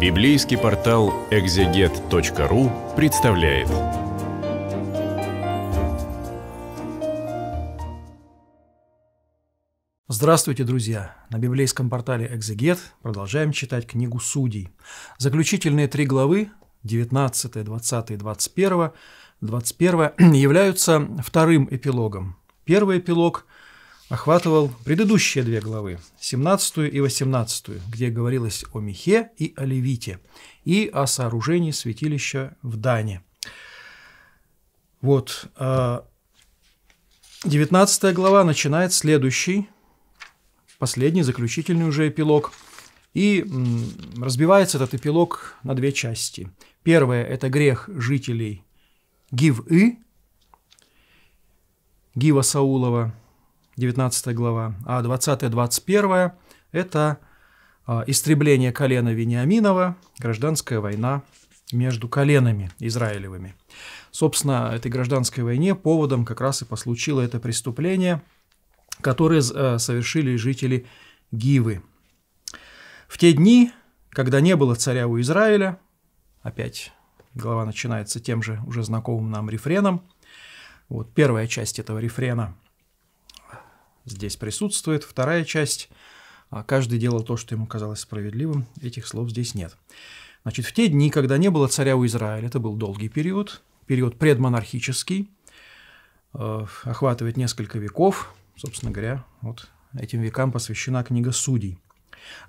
Библейский портал экзегет.ру представляет. Здравствуйте, друзья! На библейском портале «Экзегет» продолжаем читать книгу «Судей». Заключительные три главы 19, 20 и 21, 21 являются вторым эпилогом. Первый эпилог охватывал предыдущие две главы, 17 и 18, где говорилось о Михе и о Левите, и о сооружении святилища в Дане. Вот, 19 а, глава начинает следующий, последний, заключительный уже эпилог. И разбивается этот эпилог на две части. Первое – это грех жителей Гив-И, Гива Саулова – 19 глава, а 20-21 – это а, истребление колена Вениаминова, гражданская война между коленами израилевыми. Собственно, этой гражданской войне поводом как раз и послучило это преступление, которое э, совершили жители Гивы. В те дни, когда не было царя у Израиля, опять глава начинается тем же уже знакомым нам рефреном, вот первая часть этого рефрена – здесь присутствует. Вторая часть а, «Каждый делал то, что ему казалось справедливым» этих слов здесь нет. Значит, в те дни, когда не было царя у Израиля, это был долгий период, период предмонархический, э, охватывает несколько веков, собственно говоря, вот этим векам посвящена книга «Судей».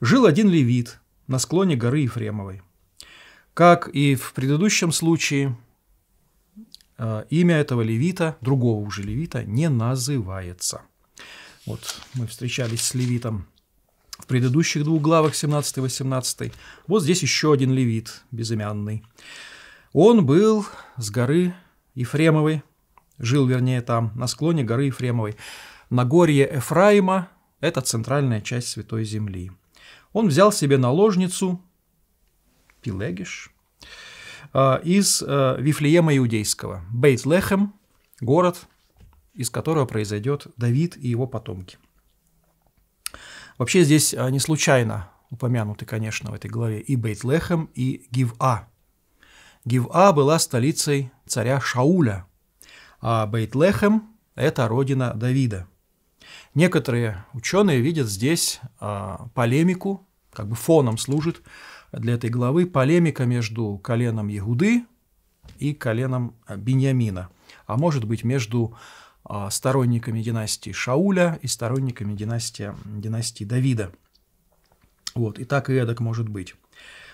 Жил один левит на склоне горы Ефремовой. Как и в предыдущем случае, э, имя этого левита, другого уже левита, не называется – вот мы встречались с левитом в предыдущих двух главах 17-18. Вот здесь еще один левит безымянный. Он был с горы Ефремовой, жил, вернее, там, на склоне горы Ефремовой. Нагорье Эфраима – это центральная часть Святой Земли. Он взял себе наложницу Пилегиш э, из э, Вифлеема Иудейского, Бейт-Лехем, город из которого произойдет Давид и его потомки. Вообще здесь а, не случайно упомянуты, конечно, в этой главе и Бейтлехем, и Гива. Гива была столицей царя Шауля, а Бейтлехем – это родина Давида. Некоторые ученые видят здесь а, полемику, как бы фоном служит для этой главы, полемика между коленом Ягуды и коленом Беньямина, а может быть между а, сторонниками династии Шауля и сторонниками династии, династии Давида. Вот, и так и эдак может быть.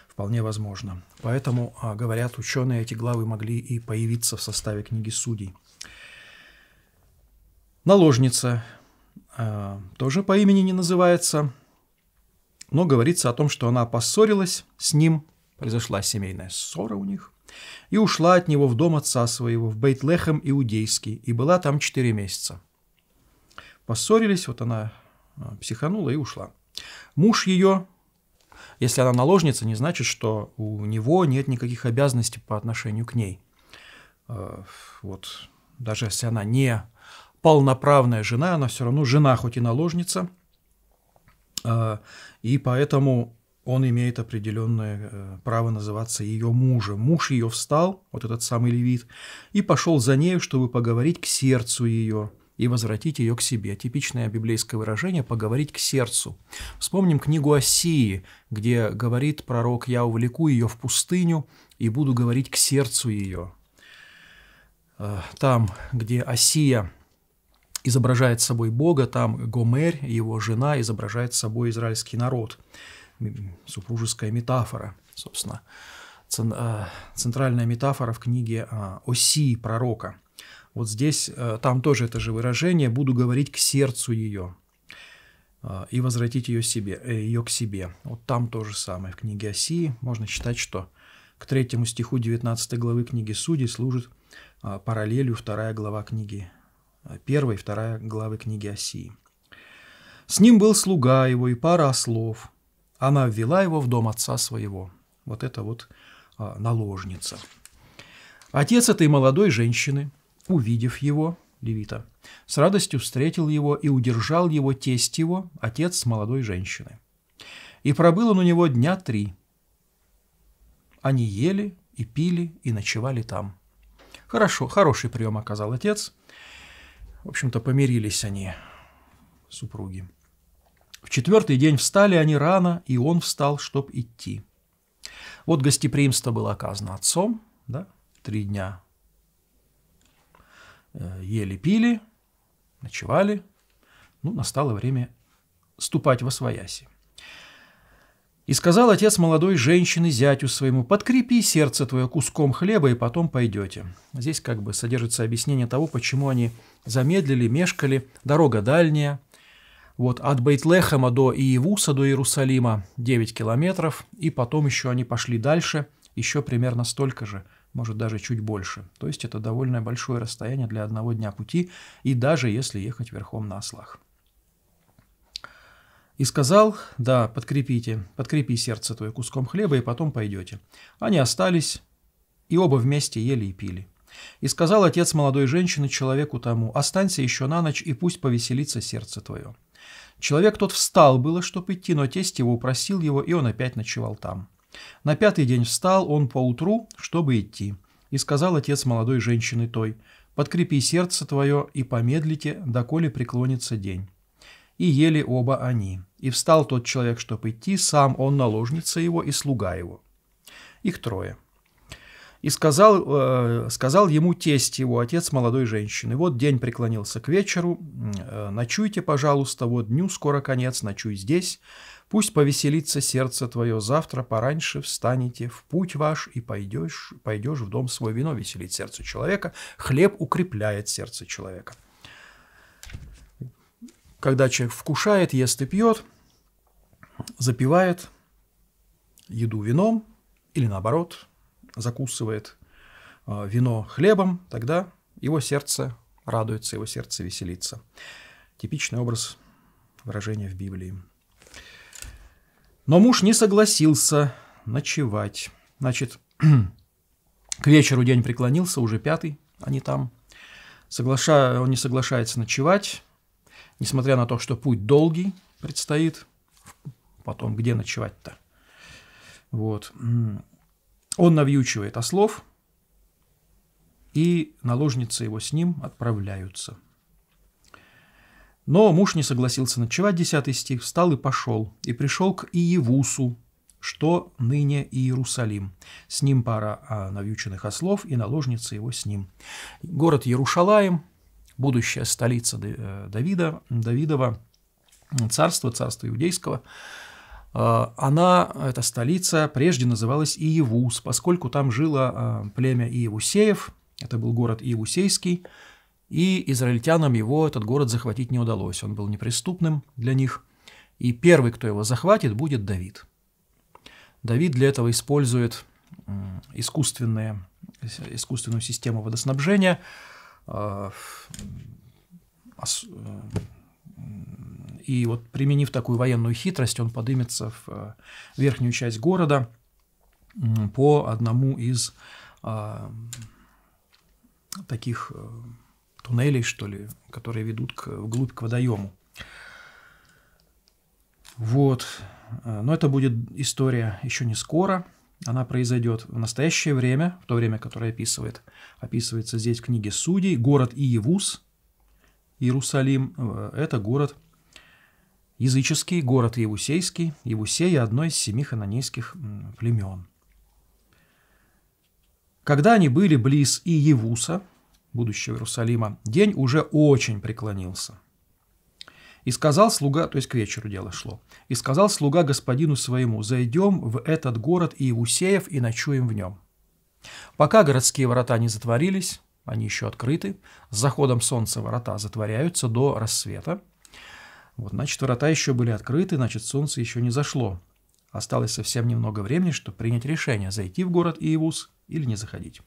Вполне возможно. Поэтому, а, говорят ученые, эти главы могли и появиться в составе книги судей. Наложница а, тоже по имени не называется, но говорится о том, что она поссорилась с ним, произошла семейная ссора у них – и ушла от него в дом отца своего, в Бейтлехем Иудейский, и была там четыре месяца. Поссорились, вот она а, психанула и ушла. Муж ее, если она наложница, не значит, что у него нет никаких обязанностей по отношению к ней. А, вот, даже если она не полноправная жена, она все равно жена, хоть и наложница, а, и поэтому он имеет определенное э, право называться ее мужем. Муж ее встал, вот этот самый левит, и пошел за нею, чтобы поговорить к сердцу ее и возвратить ее к себе. Типичное библейское выражение «поговорить к сердцу». Вспомним книгу Осии, где говорит пророк «Я увлеку ее в пустыню и буду говорить к сердцу ее». Э, там, где Осия изображает собой Бога, там Гомер, его жена, изображает собой израильский народ – супружеская метафора, собственно, э, центральная метафора в книге э, «Оси пророка». Вот здесь, э, там тоже это же выражение «буду говорить к сердцу ее» и возвратить ее, себе, ее к себе. Вот там то же самое. В книге Оси. можно считать, что к третьему стиху 19 главы книги Судей служит параллелью вторая глава книги, первой, и вторая главы книги Оси. С ним был слуга его и пара ослов она ввела его в дом отца своего. Вот это вот а, наложница. Отец этой молодой женщины, увидев его, Левита, с радостью встретил его и удержал его тесть его, отец молодой женщины. И пробыл он у него дня три. Они ели и пили и ночевали там. Хорошо, хороший прием оказал отец. В общем-то, помирились они, супруги. В четвертый день встали они рано, и он встал, чтоб идти. Вот гостеприимство было оказано отцом, да, три дня э, ели, пили, ночевали. Ну, настало время ступать во свояси. И сказал отец молодой женщины зятю своему, «Подкрепи сердце твое куском хлеба, и потом пойдете». Здесь как бы содержится объяснение того, почему они замедлили, мешкали, дорога дальняя – вот от Бейтлехема до Иевуса, до Иерусалима 9 километров, и потом еще они пошли дальше, еще примерно столько же, может даже чуть больше. То есть это довольно большое расстояние для одного дня пути, и даже если ехать верхом на ослах. И сказал, да, подкрепите, подкрепи сердце твое куском хлеба, и потом пойдете. Они остались, и оба вместе ели и пили. И сказал отец молодой женщины человеку тому, останься еще на ночь, и пусть повеселится сердце твое. Человек тот встал было, чтоб идти, но тесть его упросил его, и он опять ночевал там. На пятый день встал он поутру, чтобы идти. И сказал отец молодой женщины той, «Подкрепи сердце твое и помедлите, доколе преклонится день». И ели оба они. И встал тот человек, чтоб идти, сам он наложница его и слуга его. Их трое и сказал, э, сказал ему тесть его, отец молодой женщины. Вот день преклонился к вечеру, э, ночуйте, пожалуйста, вот дню скоро конец, ночуй здесь. Пусть повеселится сердце твое, завтра пораньше встанете в путь ваш и пойдешь, пойдешь в дом свой вино веселить сердце человека, хлеб укрепляет сердце человека. Когда человек вкушает, ест и пьет, запивает еду вином или наоборот – закусывает а, вино хлебом, тогда его сердце радуется, его сердце веселится. Типичный образ выражения в Библии. Но муж не согласился ночевать. Значит, к вечеру день преклонился, уже пятый, они там. Соглаша... Он не соглашается ночевать, несмотря на то, что путь долгий предстоит. Потом, где ночевать-то? Вот. Он навьючивает ослов, и наложницы его с ним отправляются. Но муж не согласился ночевать, 10 стих, встал и пошел, и пришел к Иевусу, что ныне Иерусалим. С ним пара а, навьюченных ослов и наложницы его с ним. Город Ярушалаем, будущая столица э, Давида, Давидова, царства, царства иудейского – а, она, эта столица, прежде называлась Иевус, поскольку там жило а, племя Иевусеев, это был город Иевусейский, и израильтянам его этот город захватить не удалось, он был неприступным для них, и первый, кто его захватит, будет Давид. Давид для этого использует искусственные, искусственную систему водоснабжения, а, э, и вот применив такую военную хитрость, он подымется в э, верхнюю часть города по одному из а, таких э, туннелей, что ли, которые ведут к, вглубь к водоему. Вот. Э, но это будет история еще не скоро. Она произойдет в настоящее время, в то время, которое описывает, описывается здесь в книге Судей. Город Иевус, Иерусалим, это город языческий, город Евусейский, Евусея – одно из семи хананейских племен. Когда они были близ и Евуса, будущего Иерусалима, день уже очень преклонился. И сказал слуга, то есть к вечеру дело шло, и сказал слуга господину своему, зайдем в этот город Иевусеев и ночуем в нем. Пока городские ворота не затворились, они еще открыты, с заходом солнца ворота затворяются до рассвета, вот, значит, врата еще были открыты, значит, солнце еще не зашло. Осталось совсем немного времени, чтобы принять решение, зайти в город Иевус или не заходить.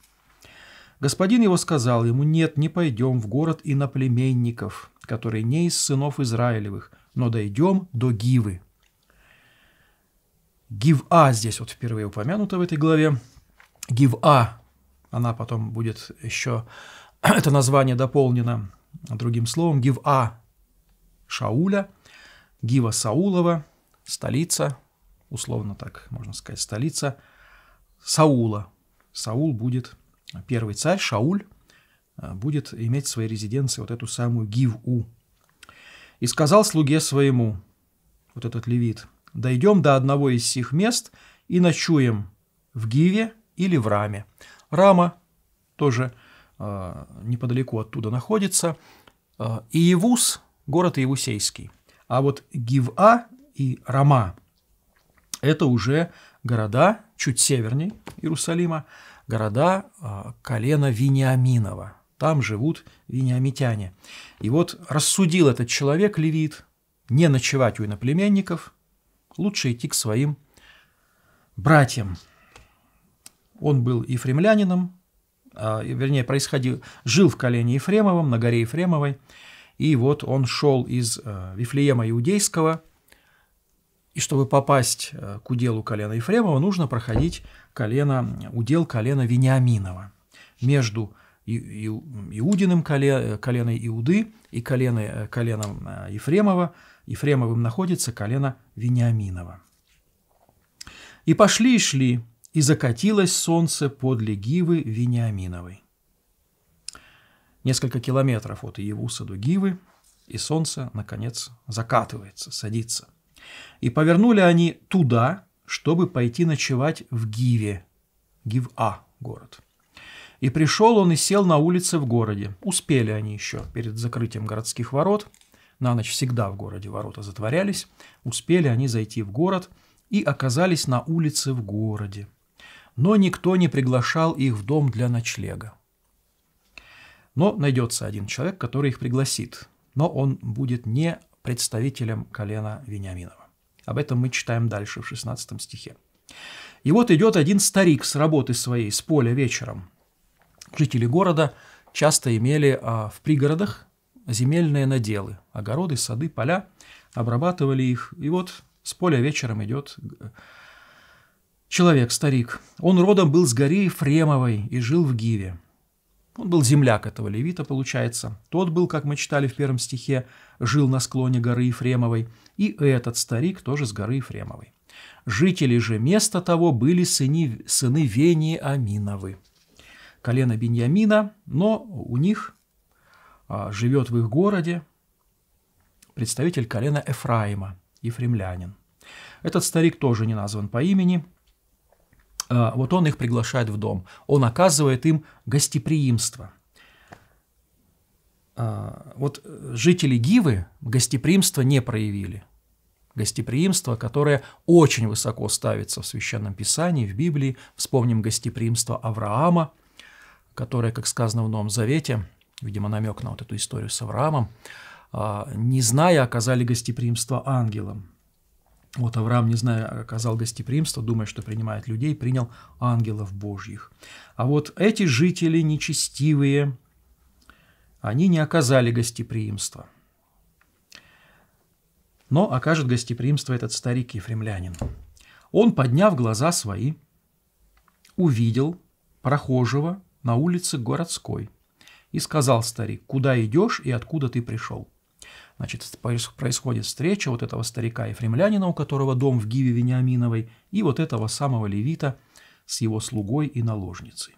Господин его сказал ему, нет, не пойдем в город иноплеменников, которые не из сынов Израилевых, но дойдем до Гивы. Гива здесь вот впервые упомянута в этой главе. Гива, она потом будет еще, это название дополнено другим словом, Гива Шауля, Гива Саулова, столица, условно так можно сказать, столица Саула. Саул будет первый царь, Шауль э, будет иметь в своей резиденции вот эту самую Гиву. И сказал слуге своему, вот этот левит, «Дойдем до одного из сих мест и ночуем в Гиве или в Раме». Рама тоже э, неподалеку оттуда находится. Э, Иевус – город Иусейский. А вот Гива и Рама – это уже города чуть севернее Иерусалима, города а, колена Вениаминова. Там живут вениамитяне. И вот рассудил этот человек, левит, не ночевать у иноплеменников, лучше идти к своим братьям. Он был ефремлянином, а, вернее, происходил, жил в колене Ефремовом, на горе Ефремовой. И вот он шел из э, Вифлеема Иудейского, и чтобы попасть э, к уделу колена Ефремова, нужно проходить колено, удел колена Вениаминова. Между Иудиным коле, э, коленой Иуды и коленом Ефремова, Ефремовым находится колено Вениаминова. «И пошли и шли, и закатилось солнце под легивы Вениаминовой» несколько километров от Иевуса до Гивы, и солнце, наконец, закатывается, садится. И повернули они туда, чтобы пойти ночевать в Гиве, Гив-А город. И пришел он и сел на улице в городе. Успели они еще перед закрытием городских ворот. На ночь всегда в городе ворота затворялись. Успели они зайти в город и оказались на улице в городе. Но никто не приглашал их в дом для ночлега. Но найдется один человек, который их пригласит, но он будет не представителем колена Вениаминова. Об этом мы читаем дальше в 16 стихе. И вот идет один старик с работы своей, с поля вечером. Жители города часто имели а, в пригородах земельные наделы, огороды, сады, поля, обрабатывали их. И вот с поля вечером идет э, человек, старик. Он родом был с горы Ефремовой и жил в Гиве. Он был земляк этого левита, получается. Тот был, как мы читали в первом стихе, жил на склоне горы Ефремовой, и этот старик тоже с горы Ефремовой. Жители же места того были сыни, сыны Вении Аминовы. Колено Беньямина, но у них а, живет в их городе представитель колена Эфраима, ефремлянин. Этот старик тоже не назван по имени – а, вот он их приглашает в дом, он оказывает им гостеприимство. А, вот жители Гивы гостеприимство не проявили. Гостеприимство, которое очень высоко ставится в Священном Писании, в Библии. Вспомним гостеприимство Авраама, которое, как сказано в Новом Завете, видимо, намек на вот эту историю с Авраамом, а, не зная, оказали гостеприимство ангелам. Вот Авраам, не зная, оказал гостеприимство, думая, что принимает людей, принял ангелов божьих. А вот эти жители нечестивые, они не оказали гостеприимства. Но окажет гостеприимство этот старик ефремлянин. Он, подняв глаза свои, увидел прохожего на улице городской и сказал старик, куда идешь и откуда ты пришел. Значит, происходит встреча вот этого старика и Ефремлянина, у которого дом в Гиве Вениаминовой, и вот этого самого левита с его слугой и наложницей.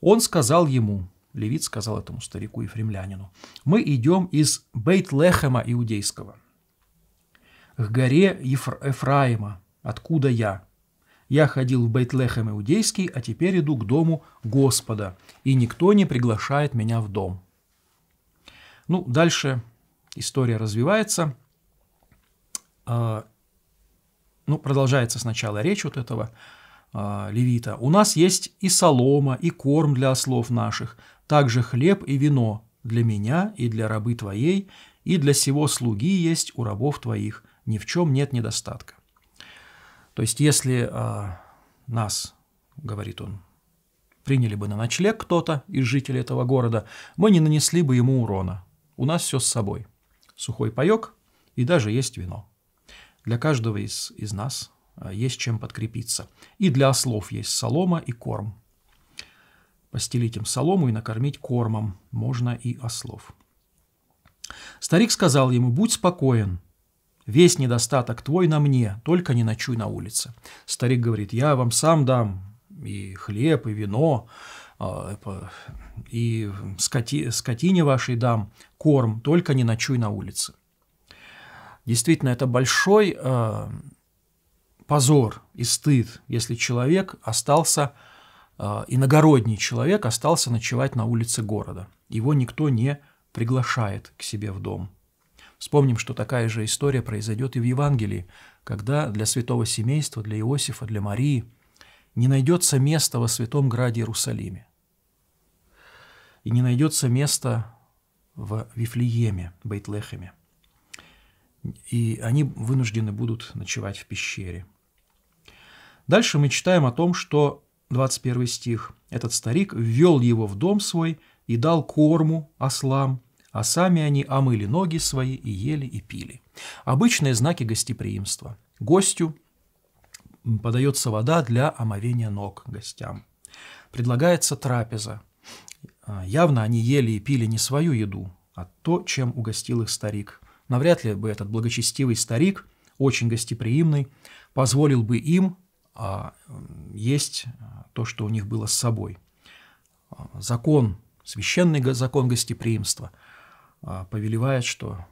Он сказал ему, левит сказал этому старику и Ефремлянину, «Мы идем из Бейт-Лехема иудейского к горе Ефр Ефраима, откуда я. Я ходил в Бейт Бейтлехем иудейский, а теперь иду к дому Господа, и никто не приглашает меня в дом». Ну, дальше история развивается. А, ну, продолжается сначала речь вот этого а, левита. «У нас есть и солома, и корм для ослов наших, также хлеб и вино для меня и для рабы твоей, и для всего слуги есть у рабов твоих, ни в чем нет недостатка». То есть, если а, нас, говорит он, приняли бы на ночлег кто-то из жителей этого города, мы не нанесли бы ему урона. У нас все с собой – сухой паек и даже есть вино. Для каждого из, из нас э, есть чем подкрепиться. И для ослов есть солома и корм. Постелить им солому и накормить кормом можно и ослов. Старик сказал ему, будь спокоен, весь недостаток твой на мне, только не ночуй на улице. Старик говорит, я вам сам дам и хлеб, и вино, а, и скоти, скотине вашей дам корм, только не ночуй на улице. Действительно, это большой э, позор и стыд, если человек остался, э, иногородний человек остался ночевать на улице города. Его никто не приглашает к себе в дом. Вспомним, что такая же история произойдет и в Евангелии, когда для святого семейства, для Иосифа, для Марии – не найдется места во Святом Граде Иерусалиме. И не найдется места в Вифлееме, Бейтлехеме. И они вынуждены будут ночевать в пещере. Дальше мы читаем о том, что 21 стих. Этот старик ввел его в дом свой и дал корму ослам, а сами они омыли ноги свои и ели и пили. Обычные знаки гостеприимства. Гостю подается вода для омовения ног гостям. Предлагается трапеза. А, явно они ели и пили не свою еду, а то, чем угостил их старик. Навряд ли бы этот благочестивый старик, очень гостеприимный, позволил бы им а, есть а, то, что у них было с собой. Закон, священный закон гостеприимства повелевает, что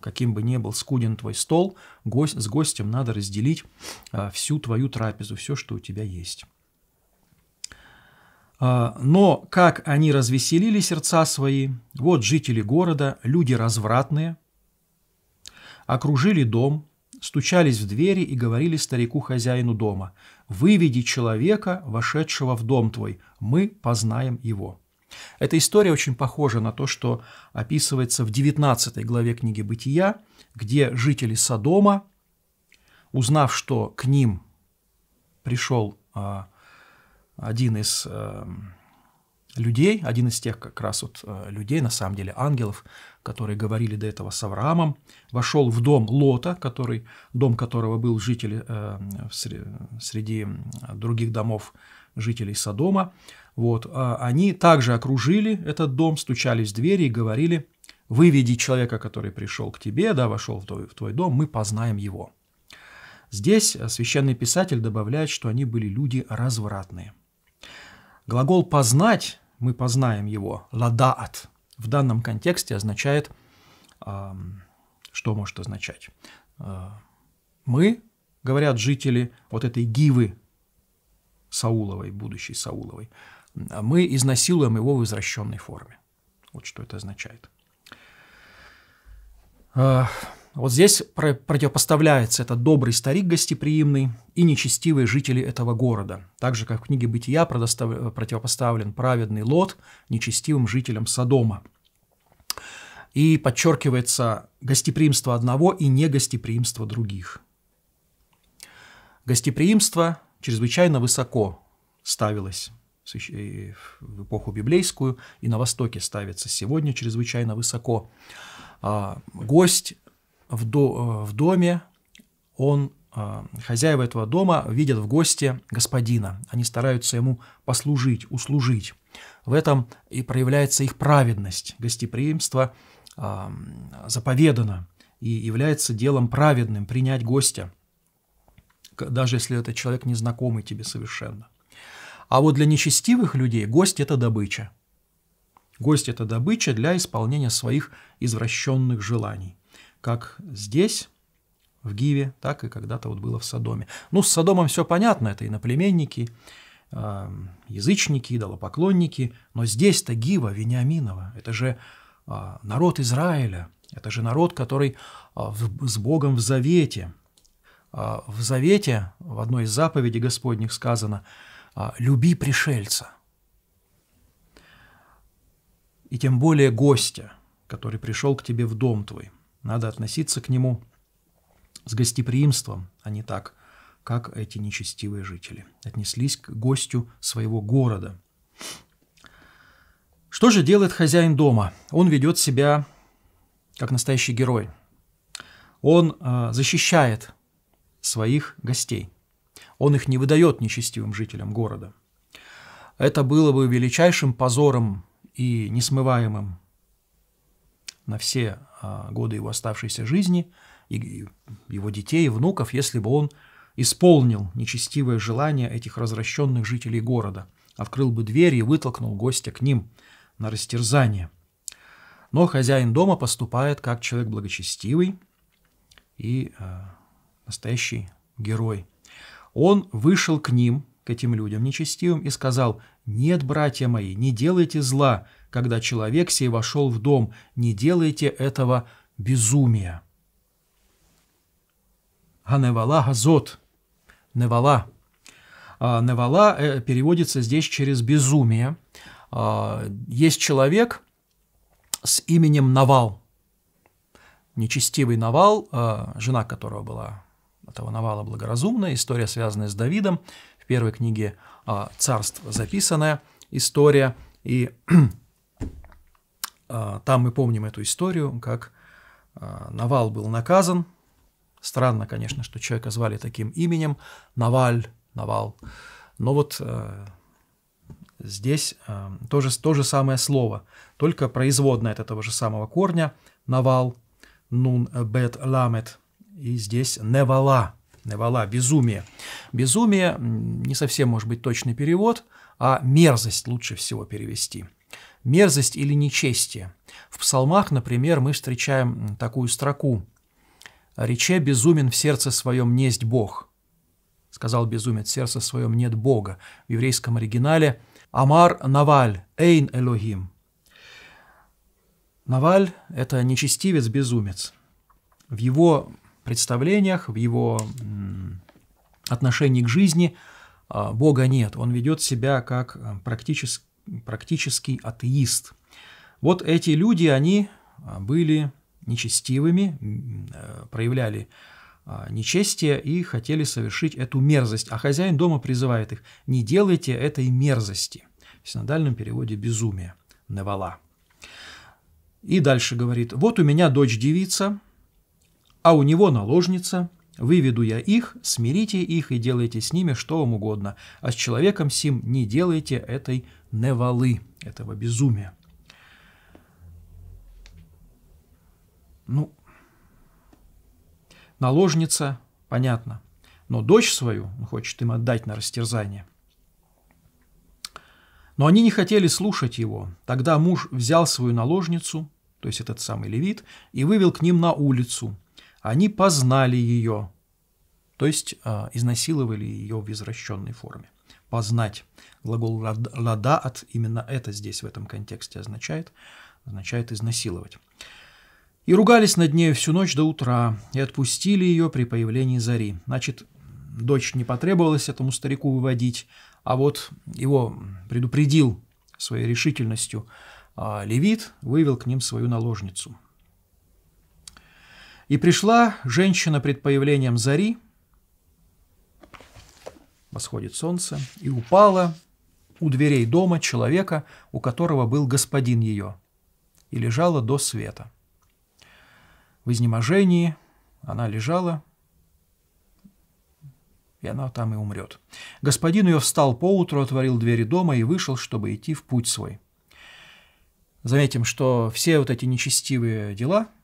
каким бы ни был скуден твой стол, гость, с гостем надо разделить а, всю твою трапезу, все, что у тебя есть. А, но как они развеселили сердца свои, вот жители города, люди развратные, окружили дом, стучались в двери и говорили старику-хозяину дома, «Выведи человека, вошедшего в дом твой, мы познаем его». Эта история очень похожа на то, что описывается в 19 главе книги «Бытия», где жители Содома, узнав, что к ним пришел а, один из э, людей, один из тех как раз вот э, людей, на самом деле ангелов, которые говорили до этого с Авраамом, вошел в дом Лота, который, дом которого был житель, э, среди других домов жителей Содома, вот, а они также окружили этот дом, стучались в двери и говорили, выведи человека, который пришел к тебе, да, вошел в твой, в твой дом, мы познаем его. Здесь священный писатель добавляет, что они были люди развратные. Глагол «познать» мы познаем его, ладаат, в данном контексте означает, что может означать? А, мы, говорят жители вот этой Гивы Сауловой, будущей Сауловой, мы изнасилуем его в извращенной форме. Вот что это означает. А, вот здесь противопоставляется этот добрый старик гостеприимный и нечестивые жители этого города. Так же, как в книге «Бытия» противопоставлен праведный Лот нечестивым жителям Содома. И подчеркивается гостеприимство одного и негостеприимство других. Гостеприимство чрезвычайно высоко ставилось Э, в эпоху библейскую, и на Востоке ставится сегодня чрезвычайно высоко. А, гость в, до, э, в доме, он, а, хозяева этого дома видят в госте господина. Они стараются ему послужить, услужить. В этом и проявляется их праведность. Гостеприимство а, заповедано и является делом праведным принять гостя, даже если это человек незнакомый тебе совершенно. А вот для нечестивых людей гость – это добыча. Гость – это добыча для исполнения своих извращенных желаний. Как здесь, в Гиве, так и когда-то вот было в Содоме. Ну, с Содомом все понятно, это иноплеменники, а, язычники, идолопоклонники. Но здесь-то Гива Вениаминова, это же а, народ Израиля, это же народ, который а, с Богом в завете. В завете, в одной из заповедей Господних сказано – а, люби пришельца. И тем более гостя, который пришел к тебе в дом твой. Надо относиться к нему с гостеприимством, а не так, как эти нечестивые жители. Отнеслись к гостю своего города. Что же делает хозяин дома? Он ведет себя как настоящий герой. Он а, защищает своих гостей – он их не выдает нечестивым жителям города. Это было бы величайшим позором и несмываемым на все а, годы его оставшейся жизни, и его детей и внуков, если бы он исполнил нечестивое желание этих развращенных жителей города, открыл бы дверь и вытолкнул гостя к ним на растерзание. Но хозяин дома поступает как человек благочестивый и э, настоящий герой – он вышел к ним, к этим людям нечестивым, и сказал, «Нет, братья мои, не делайте зла, когда человек сей вошел в дом, не делайте этого безумия». А невала газот. Невала. А, невала э, переводится здесь через безумие. А, есть человек с именем Навал. Нечестивый Навал, а, жена которого была того навала благоразумная, история, связанная с Давидом, в первой книге а, «Царств» записанная история, и а, там мы помним эту историю, как а, Навал был наказан. Странно, конечно, что человека звали таким именем Наваль, Навал. Но вот здесь э, тоже то же самое слово, только производное от этого же самого корня навал нун бет ламет и здесь невала, невала, безумие. Безумие, не совсем может быть точный перевод, а мерзость лучше всего перевести. Мерзость или нечестие. В псалмах, например, мы встречаем такую строку. «Рече безумен в сердце своем несть Бог». Сказал безумец, в сердце своем нет Бога. В еврейском оригинале «Амар Наваль, Эйн Элохим». Наваль – это нечестивец-безумец. В его представлениях, в его отношении к жизни а, Бога нет. Он ведет себя как э, практически, практический атеист. Вот эти люди, они а, были нечестивыми, э, проявляли а, нечестие и хотели совершить эту мерзость. А хозяин дома призывает их, не делайте этой мерзости. В синодальном переводе безумие, невала. И дальше говорит, вот у меня дочь девица, а у него наложница, выведу я их, смирите их и делайте с ними что вам угодно, а с человеком сим не делайте этой невалы, этого безумия. Ну, наложница, понятно, но дочь свою он хочет им отдать на растерзание. Но они не хотели слушать его. Тогда муж взял свою наложницу, то есть этот самый левит, и вывел к ним на улицу – они познали ее, то есть э, изнасиловали ее в извращенной форме. Познать. Глагол «лада» от именно это здесь в этом контексте означает, означает изнасиловать. И ругались над ней всю ночь до утра, и отпустили ее при появлении зари. Значит, дочь не потребовалось этому старику выводить, а вот его предупредил своей решительностью а Левит, вывел к ним свою наложницу. И пришла женщина пред появлением зари, восходит солнце, и упала у дверей дома человека, у которого был господин ее, и лежала до света. В изнеможении она лежала, и она там и умрет. Господин ее встал поутру, отворил двери дома и вышел, чтобы идти в путь свой. Заметим, что все вот эти нечестивые дела –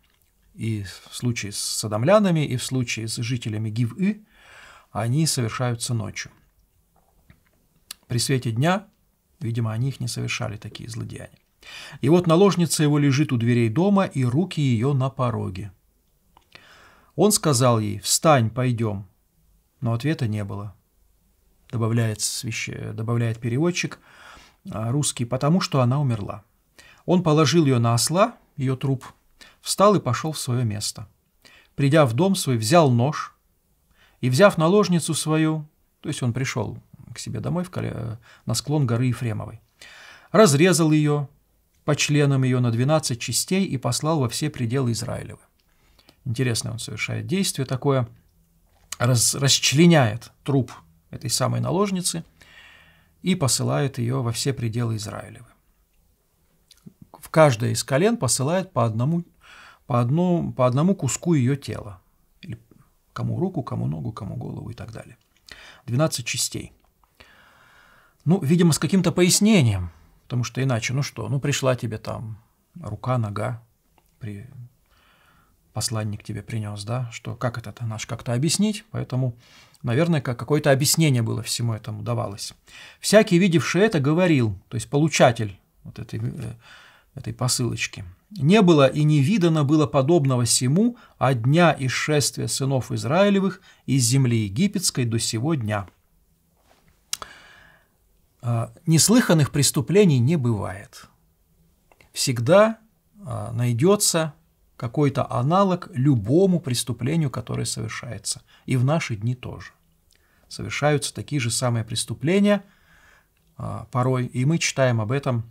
и в случае с садомлянами, и в случае с жителями Гивы, они совершаются ночью. При свете дня, видимо, они их не совершали, такие злодеяния. И вот наложница его лежит у дверей дома, и руки ее на пороге. Он сказал ей «Встань, пойдем», но ответа не было. Добавляет, свящ... добавляет переводчик а, русский, потому что она умерла. Он положил ее на осла, ее труп – встал и пошел в свое место. Придя в дом свой, взял нож и, взяв наложницу свою, то есть он пришел к себе домой в, Кале... Э, на склон горы Ефремовой, разрезал ее по членам ее на 12 частей и послал во все пределы Израилевы. Интересное он совершает действие такое, раз, расчленяет труп этой самой наложницы и посылает ее во все пределы Израилевы. В каждое из колен посылает по одному по, одно, по одному куску ее тела. Или кому руку, кому ногу, кому голову и так далее. 12 частей. Ну, видимо, с каким-то пояснением, потому что иначе, ну что, ну пришла тебе там рука, нога, при... посланник тебе принес, да, что как это то наш как-то объяснить, поэтому, наверное, как какое-то объяснение было всему этому давалось. Всякий, видевший это, говорил, то есть получатель вот этой э, этой посылочки. «Не было и не видано было подобного сему от дня исшествия сынов Израилевых из земли египетской до сего дня». А, Неслыханных преступлений не бывает. Всегда а, найдется какой-то аналог любому преступлению, которое совершается. И в наши дни тоже. Совершаются такие же самые преступления а, порой, и мы читаем об этом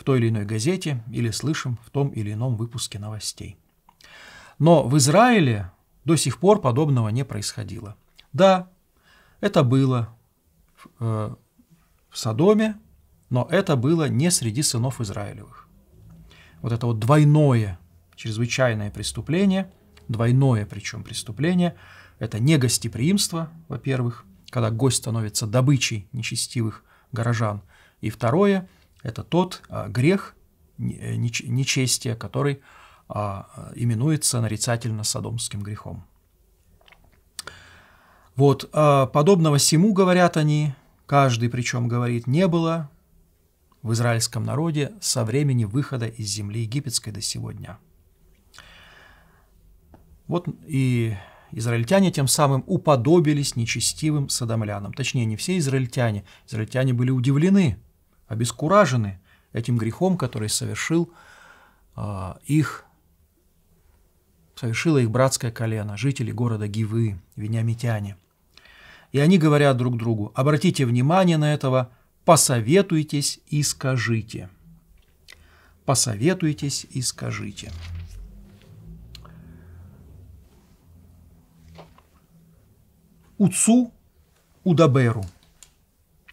в той или иной газете или слышим в том или ином выпуске новостей. Но в Израиле до сих пор подобного не происходило. Да, это было в, э, в Содоме, но это было не среди сынов Израилевых. Вот это вот двойное чрезвычайное преступление, двойное причем преступление, это не гостеприимство, во-первых, когда гость становится добычей нечестивых горожан, и второе – это тот а, грех э, нечестия, который а, именуется нарицательно-содомским грехом. Вот, а, подобного сему, говорят они, каждый причем говорит, не было в израильском народе со времени выхода из земли египетской до сегодня. Вот и израильтяне тем самым уподобились нечестивым садомлянам. Точнее, не все израильтяне. Израильтяне были удивлены обескуражены этим грехом, который совершил а, их, совершило их братское колено, жители города Гивы, вениамитяне. И они говорят друг другу, обратите внимание на этого, посоветуйтесь и скажите. Посоветуйтесь и скажите. Уцу Удаберу.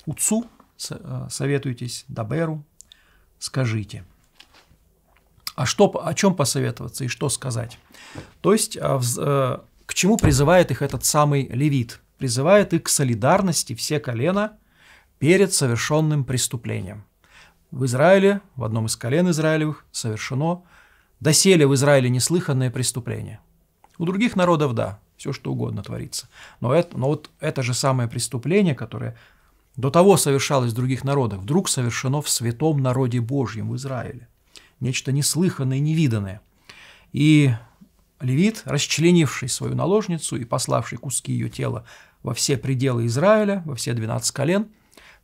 Уцу Э, советуйтесь Даберу, скажите. А что, о чем посоветоваться и что сказать? То есть, а, э, к чему призывает их этот самый левит? Призывает их к солидарности все колена перед совершенным преступлением. В Израиле, в одном из колен Израилевых, совершено доселе в Израиле неслыханное преступление. У других народов, да, все что угодно творится. Но, это, но вот это же самое преступление, которое до того совершалось в других народах, вдруг совершено в святом народе Божьем в Израиле. Нечто неслыханное, невиданное. И левит, расчленивший свою наложницу и пославший куски ее тела во все пределы Израиля, во все 12 колен,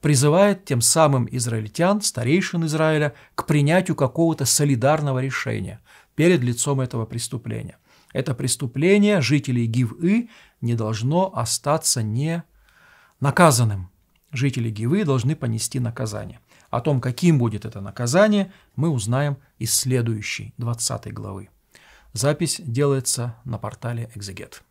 призывает тем самым израильтян, старейшин Израиля, к принятию какого-то солидарного решения перед лицом этого преступления. Это преступление жителей Гив-И не должно остаться не наказанным жители Гивы должны понести наказание. О том, каким будет это наказание, мы узнаем из следующей 20 главы. Запись делается на портале «Экзегет».